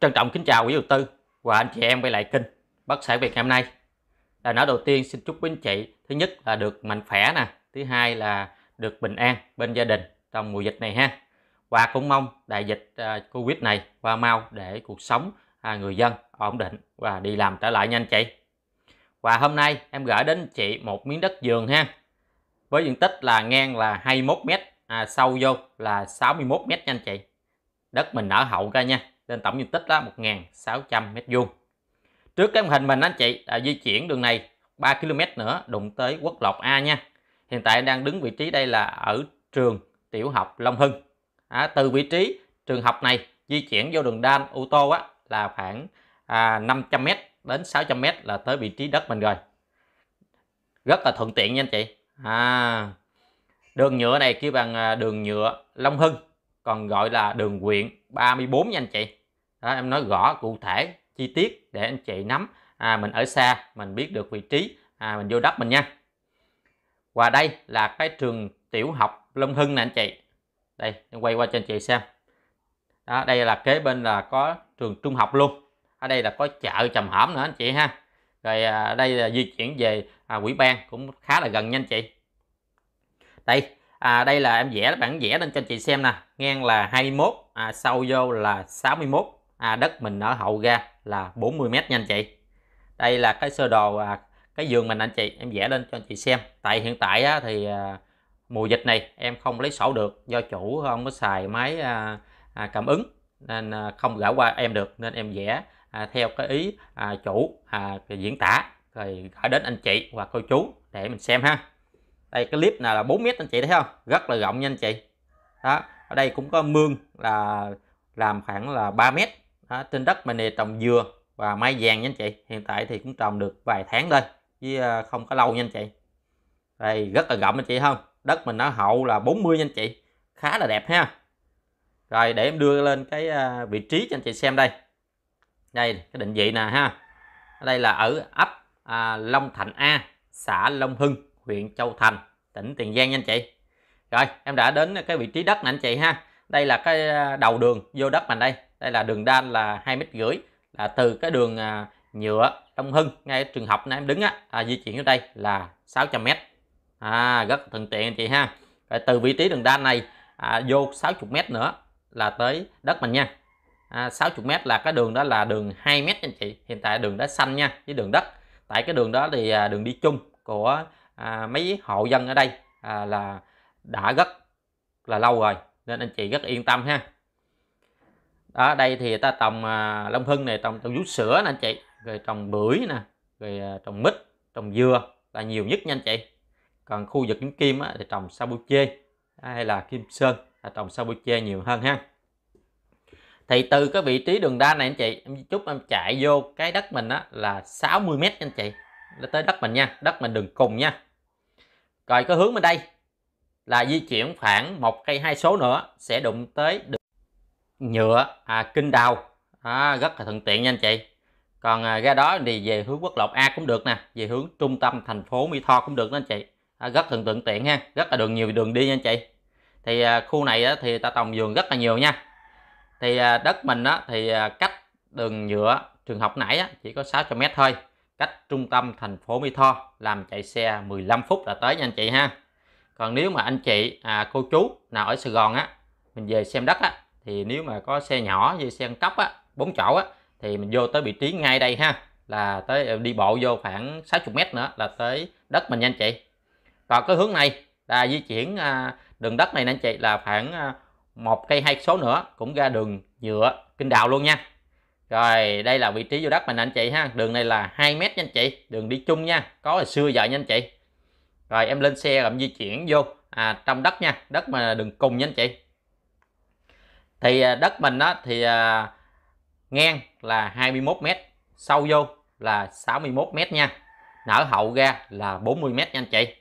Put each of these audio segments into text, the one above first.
Trân trọng kính chào quý đầu tư và anh chị em quay lại kênh Bất sản Việt ngày hôm nay. Là nói đầu tiên xin chúc quý anh chị thứ nhất là được mạnh khỏe nè, thứ hai là được bình an bên gia đình trong mùa dịch này ha. Và cũng mong đại dịch à, Covid này qua mau để cuộc sống à, người dân ổn định và đi làm trở lại nhanh chị và hôm nay em gửi đến chị một miếng đất vườn ha với diện tích là ngang là 21m à, sâu vô là 61m nha anh chị đất mình ở hậu ra nha nên tổng diện tích đó 1.600m2 trước cái màn hình mình anh chị à, di chuyển đường này 3 km nữa đụng tới quốc lộ A nha hiện tại em đang đứng vị trí đây là ở trường tiểu học Long Hưng à, từ vị trí trường học này di chuyển vô đường đan ô tô á, là khoảng à, 500m đến 600 m là tới vị trí đất mình rồi rất là thuận tiện nha anh chị à đường nhựa này kêu bằng à, đường nhựa Long Hưng còn gọi là đường quyện 34 nha anh chị đó em nói rõ cụ thể chi tiết để anh chị nắm à, mình ở xa mình biết được vị trí à, mình vô đất mình nha và đây là cái trường tiểu học Long Hưng nè anh chị đây em quay qua cho anh chị xem đó đây là kế bên là có trường trung học luôn ở đây là có chợ trầm hõm nữa anh chị ha rồi à, đây là di chuyển về à, quỹ ban cũng khá là gần nha anh chị đây à, đây là em vẽ bản vẽ lên cho anh chị xem nè ngang là 21 à, sâu vô là 61 à, đất mình ở hậu ra là 40 mét nha anh chị đây là cái sơ đồ à, cái giường mình anh chị em vẽ lên cho anh chị xem tại hiện tại á, thì à, mùa dịch này em không lấy sổ được do chủ không có xài máy à, à, cảm ứng nên à, không gã qua em được nên em vẽ à, theo cái ý à, chủ à, diễn tả rồi gửi đến anh chị và cô chú để mình xem ha đây cái clip này là 4 mét anh chị thấy không rất là rộng nha anh chị đó ở đây cũng có mương là làm khoảng là 3 mét đó, trên đất mình này trồng dừa và mai vàng nha anh chị hiện tại thì cũng trồng được vài tháng thôi chứ à, không có lâu nha anh chị đây rất là rộng anh chị không đất mình nó hậu là 40 nha anh chị khá là đẹp ha rồi để em đưa lên cái à, vị trí cho anh chị xem đây đây cái định vị nè ha đây là ở ấp à, Long Thạnh A xã Long Hưng huyện Châu Thành tỉnh Tiền Giang nha anh chị rồi em đã đến cái vị trí đất nè anh chị ha đây là cái à, đầu đường vô đất mình đây đây là đường đan là hai mét rưỡi là từ cái đường à, nhựa Long Hưng ngay trường học nãy em đứng á à, di chuyển ở đây là 600 mét à, rất thuận tiện anh chị ha rồi từ vị trí đường đan này à, vô 60 mét nữa là tới đất mình nha à, 60 mét là cái đường đó là đường 2 mét anh chị hiện tại đường đó xanh nha với đường đất tại cái đường đó thì à, đường đi chung của à, mấy hộ dân ở đây à, là đã rất là lâu rồi nên anh chị rất yên tâm ha đó đây thì ta trồng à, long hưng này trồng trồng vú sữa nè anh chị rồi trồng bưởi nè rồi à, trồng mít trồng dừa là nhiều nhất nha anh chị còn khu vực kim kim á, thì trồng sabuche à, hay là kim sơn là trồng sabuche nhiều hơn ha thì từ cái vị trí đường đa này anh chị em chút em chạy vô cái đất mình á là 60 mét anh chị nó tới đất mình nha đất mình đường cùng nha rồi cái hướng bên đây là di chuyển khoảng một cây hai số nữa sẽ đụng tới đường nhựa à, kinh đào à, rất là thuận tiện nha anh chị còn à, ra đó thì về hướng quốc lộ A cũng được nè về hướng trung tâm thành phố Mỹ Tho cũng được đó anh chị à, rất thuận tiện ha rất là đường nhiều đường đi nha anh chị thì à, khu này á, thì ta trồng vườn rất là nhiều nha thì à, đất mình á, thì à, cách đường nhựa trường học nãy á, chỉ có 600 mét thôi cách trung tâm thành phố Mỹ Tho làm chạy xe 15 phút là tới nha anh chị ha còn nếu mà anh chị à, cô chú nào ở Sài Gòn á mình về xem đất á thì nếu mà có xe nhỏ như xe cốc á bốn chỗ á thì mình vô tới vị trí ngay đây ha là tới à, đi bộ vô khoảng 60 mét nữa là tới đất mình nha anh chị còn cái hướng này là di chuyển à, đường đất này nè anh chị là khoảng à, một cây hai số nữa cũng ra đường nhựa kinh đào luôn nha rồi đây là vị trí vô đất mình anh chị ha đường này là 2 mét nha anh chị đường đi chung nha có là xưa giờ nha anh chị rồi em lên xe làm di chuyển vô à, trong đất nha đất mà đường cùng nha anh chị thì à, đất mình đó thì à, ngang là 21 mét sâu vô là 61 mét nha nở hậu ra là 40 mét nha anh chị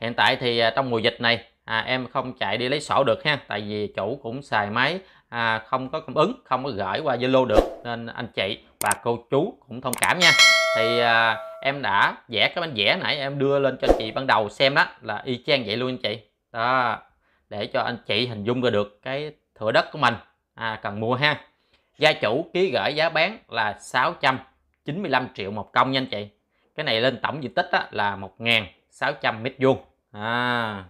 hiện tại thì à, trong mùa dịch này à, em không chạy đi lấy sổ được ha tại vì chủ cũng xài máy à, không có cảm ứng không có gửi qua zalo được nên anh chị và cô chú cũng thông cảm nha thì à, em đã vẽ cái bánh vẽ nãy em đưa lên cho chị ban đầu xem đó là y chang vậy luôn anh chị đó để cho anh chị hình dung ra được cái thửa đất của mình à, cần mua ha gia chủ ký gửi giá bán là 695 triệu một công nha anh chị cái này lên tổng diện tích là 1.600 mét vuông à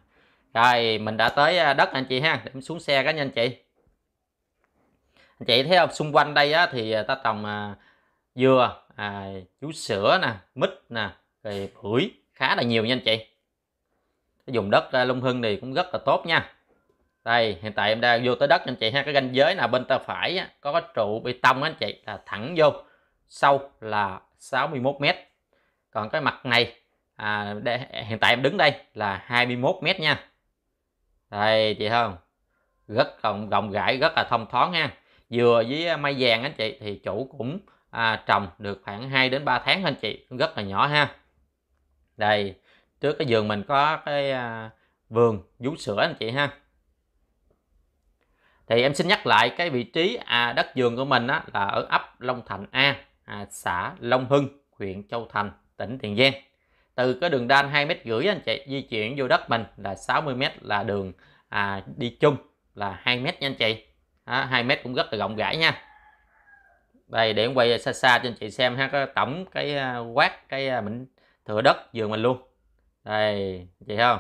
rồi mình đã tới à, đất anh chị ha để mình xuống xe cá anh chị anh chị thấy không xung quanh đây á, thì à, ta trồng à, dưa à, vú sữa nè mít nè rồi bưởi khá là nhiều nha anh chị dùng đất à, lung hưng thì cũng rất là tốt nha đây hiện tại em đang vô tới đất anh chị ha cái ranh giới là bên ta phải á, có cái trụ bê tông anh chị là thẳng vô sâu là 61 mét còn cái mặt này à, đây, hiện tại em đứng đây là 21 mét nha đây chị không rất rộng rộng rãi rất là thông thoáng ha dừa với à, mai vàng anh chị thì chủ cũng à, trồng được khoảng 2 đến 3 tháng anh chị rất là nhỏ ha đây trước cái giường mình có cái à, vườn vú sữa anh chị ha thì em xin nhắc lại cái vị trí à, đất vườn của mình á, là ở ấp Long Thành A à, xã Long Hưng huyện Châu Thành tỉnh Tiền Giang từ cái đường đan 2 mét rưỡi anh chị di chuyển vô đất mình là 60 mét là đường à, đi chung là 2 mét nha anh chị à, 2 mét cũng rất là rộng rãi nha đây để em quay xa xa cho anh chị xem ha cái tổng cái à, quát cái à, mình thừa đất giường mình luôn đây chị không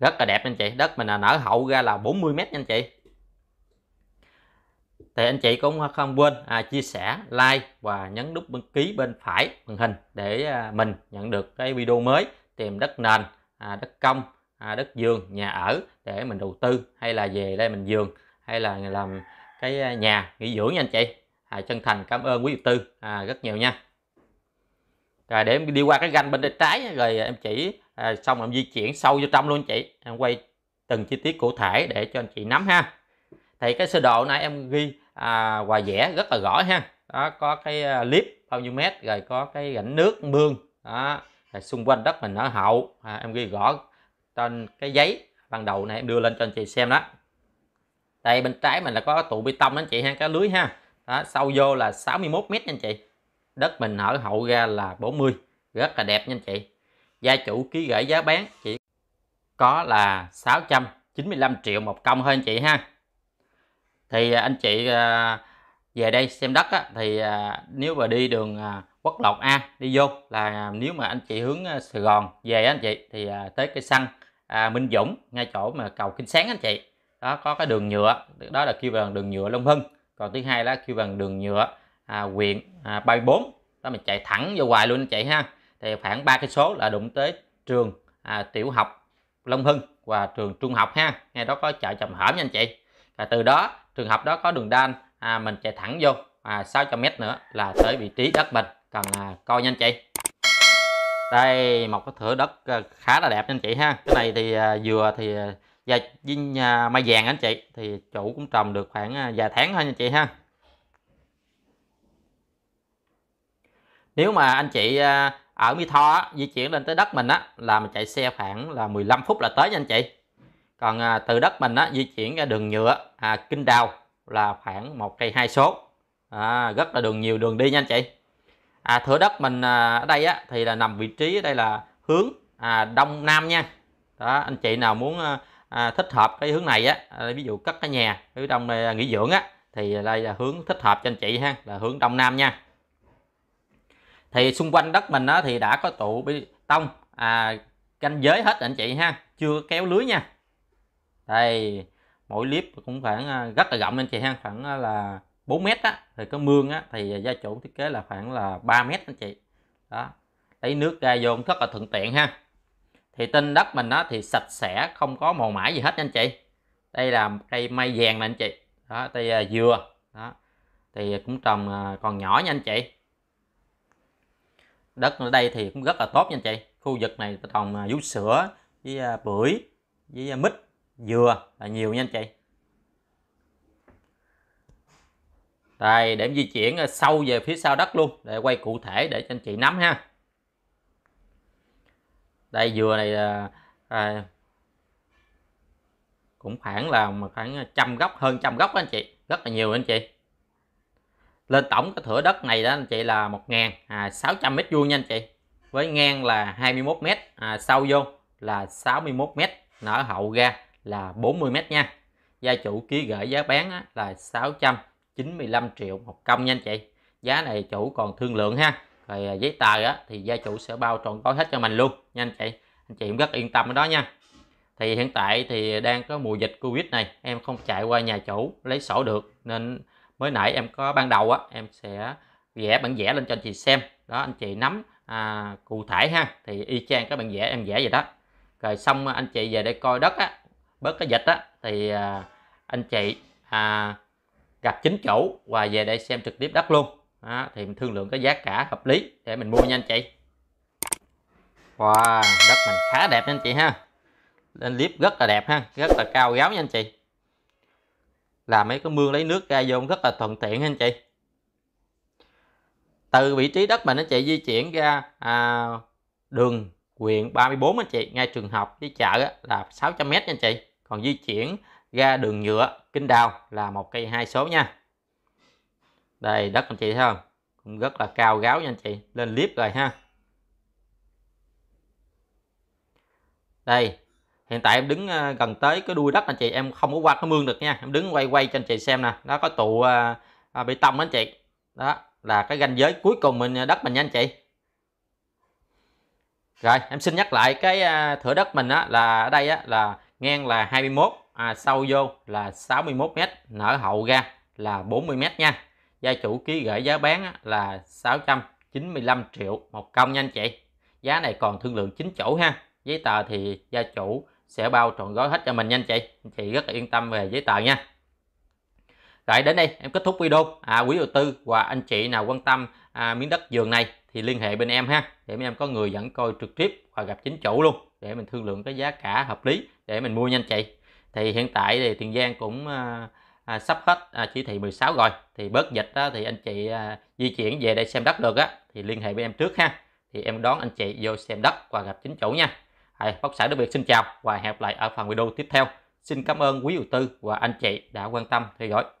rất là đẹp anh chị đất mình là nở hậu ra là 40 mét nha anh chị thì anh chị cũng không quên à, chia sẻ like và nhấn nút đăng ký bên phải màn hình để à, mình nhận được cái video mới tìm đất nền à, đất công à, đất vườn nhà ở để mình đầu tư hay là về đây mình giường hay là làm cái à, nhà nghỉ dưỡng nha anh chị à, chân thành cảm ơn quý đầu tư à, rất nhiều nha rồi để em đi qua cái ganh bên tay trái rồi em chỉ à, xong em di chuyển sâu vô trong luôn chị em quay từng chi tiết cụ thể để cho anh chị nắm ha thì cái sơ đồ này em ghi à, hòa vẽ rất là rõ ha đó có cái à, clip bao nhiêu mét rồi có cái rãnh nước mương đó rồi xung quanh đất mình ở hậu à, em ghi rõ trên cái giấy ban đầu này em đưa lên cho anh chị xem đó đây bên trái mình là có trụ bê tông đó anh chị ha cái lưới ha đó, sâu vô là 61 mét anh chị đất mình ở hậu ra là 40 rất là đẹp nha anh chị gia chủ ký gửi giá bán chỉ có là 695 triệu một công thôi anh chị ha thì à, anh chị à, về đây xem đất á, thì à, nếu mà đi đường quốc lộ A đi vô là nếu mà anh chị hướng Sài Gòn về anh chị thì tới cây xăng à, Minh Dũng ngay chỗ mà cầu Kinh Sáng anh chị đó có cái đường nhựa đó là kêu bằng đường nhựa Long Hưng còn thứ hai là kêu bằng đường nhựa à, huyện à, 34 đó mình chạy thẳng vô hoài luôn anh chị ha thì khoảng ba cái số là đụng tới trường à, tiểu học Long Hưng và trường trung học ha ngay đó có chợ Trầm Hởm nha anh chị và từ đó trường hợp đó có đường đan à, mình chạy thẳng vô à, 600m nữa là tới vị trí đất mình cần à, coi nhanh chị đây một cái thửa đất à, khá là đẹp anh chị ha cái này thì à, dừa thì và dinh à, mai vàng anh chị thì chủ cũng trồng được khoảng à, vài tháng thôi anh chị ha nếu mà anh chị à, ở Mỹ Tho á, di chuyển lên tới đất mình á là mình chạy xe khoảng là 15 phút là tới nha anh chị còn à, từ đất mình á, di chuyển ra đường nhựa à, kinh đào là khoảng một cây hai số à, rất là đường nhiều đường đi nha anh chị à, thửa đất mình à, ở đây á, thì là nằm vị trí đây là hướng à, đông nam nha đó anh chị nào muốn à, à thích hợp cái hướng này á à, ví dụ cất cái nhà hướng đông này nghỉ dưỡng á thì đây là hướng thích hợp cho anh chị ha là hướng đông nam nha thì xung quanh đất mình á, thì đã có trụ bê tông à, canh giới hết anh chị ha chưa kéo lưới nha đây mỗi clip cũng khoảng à, rất là rộng anh chị ha khoảng à, là 4 mét á thì có mương á thì à, gia chủ thiết kế là khoảng là 3 mét anh chị đó lấy nước ra vô rất là thuận tiện ha thì tinh đất mình á thì sạch sẽ không có màu mãi gì hết anh chị đây là cây mai vàng nè anh chị đó cây dừa đó thì cũng trồng còn nhỏ nha anh chị đất ở đây thì cũng rất là tốt nha anh chị khu vực này trồng vú sữa với bưởi với mít dừa là nhiều nha anh chị đây để em di chuyển ờ, sâu về phía sau đất luôn để quay cụ thể để cho anh chị nắm ha đây dừa này là, ờ, à, ờ, cũng khoảng là khoảng trăm gốc hơn trăm gốc anh chị rất là nhiều anh chị lên tổng cái thửa đất này đó anh chị là 1.600 à, mét vuông nha anh chị với ngang là 21 mét à, sâu vô là 61 mét nở hậu ra là 40 mét nha gia chủ ký gửi giá bán á, là 695 triệu một công nha anh chị giá này chủ còn thương lượng ha rồi à, giấy tờ á, thì gia chủ sẽ bao trọn gói hết cho mình luôn nha anh chị anh chị cũng rất yên tâm ở đó nha thì hiện tại thì đang có mùa dịch Covid này em không chạy qua nhà chủ lấy sổ được nên mới nãy em có ban đầu á em sẽ vẽ bản vẽ lên cho anh chị xem đó anh chị nắm à, cụ thể ha thì y chang các bạn vẽ em vẽ vậy đó rồi xong à, anh chị về đây coi đất á bớt cái dịch á thì à, anh chị à, gặp chính chủ và về đây xem trực tiếp đất luôn đó, thì mình thương lượng cái giá cả hợp lý để mình mua nha anh chị wow đất mình khá đẹp nha anh chị ha lên clip rất là đẹp ha rất là cao ráo nha anh chị làm mấy cái mương lấy nước ra vô rất là thuận tiện ha anh chị từ vị trí đất mình anh chị di chuyển ra à, đường huyện 34 anh chị ngay trường học với chợ là 600m nha anh chị còn di chuyển ra đường nhựa kinh đào là một cây hai số nha đây đất anh chị thấy không cũng rất là cao gáo nha anh chị lên clip rồi ha đây hiện tại em đứng ờ, gần tới cái đuôi đất anh chị em không có qua cái mương được nha em đứng quay quay cho anh chị xem nè nó có tụ à, à, bê tông đó anh chị đó là cái ranh giới cuối cùng mình đất mình nha anh chị rồi em xin nhắc lại cái thửa đất mình á là ở đây á là ngang là 21 à, sâu vô là 61m nở hậu ra là 40m nha gia chủ ký gửi giá bán là 695 triệu một công nha anh chị giá này còn thương lượng chính chủ ha giấy tờ thì gia chủ sẽ bao trọn gói hết cho mình nha anh chị anh chị rất là yên tâm về giấy tờ nha rồi đến đây em kết thúc video à, quý đầu tư và anh chị nào quan tâm à, miếng đất vườn này thì liên hệ bên em ha để em có người dẫn coi trực tiếp và gặp chính chủ luôn để mình thương lượng cái giá cả hợp lý để mình mua nhanh chị. thì hiện tại thì Tiền Giang cũng à, à, sắp hết à, chỉ thị 16 rồi thì bớt dịch đó, thì anh chị à, di chuyển về đây xem đất được á thì liên hệ với em trước ha thì em đón anh chị vô xem đất và gặp chính chủ nha Hay, bác xã đặc biệt xin chào và hẹn lại ở phần video tiếp theo xin cảm ơn quý đầu tư và anh chị đã quan tâm theo dõi